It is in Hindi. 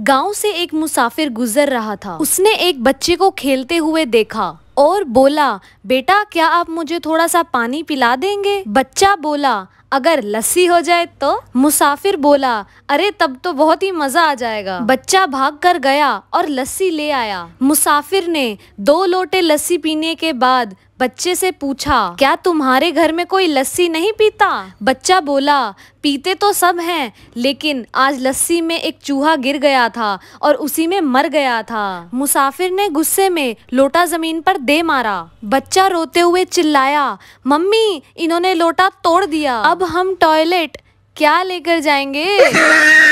गांव से एक मुसाफिर गुजर रहा था उसने एक बच्चे को खेलते हुए देखा और बोला बेटा क्या आप मुझे थोड़ा सा पानी पिला देंगे बच्चा बोला अगर लस्सी हो जाए तो मुसाफिर बोला अरे तब तो बहुत ही मजा आ जाएगा बच्चा भाग कर गया और लस्सी ले आया मुसाफिर ने दो लोटे लस्सी पीने के बाद बच्चे से पूछा क्या तुम्हारे घर में कोई लस्सी नहीं पीता बच्चा बोला पीते तो सब हैं लेकिन आज लस्सी में एक चूहा गिर गया था और उसी में मर गया था मुसाफिर ने गुस्से में लोटा जमीन पर दे मारा बच्चा रोते हुए चिल्लाया मम्मी इन्होंने लोटा तोड़ दिया अब हम टॉयलेट क्या लेकर जाएंगे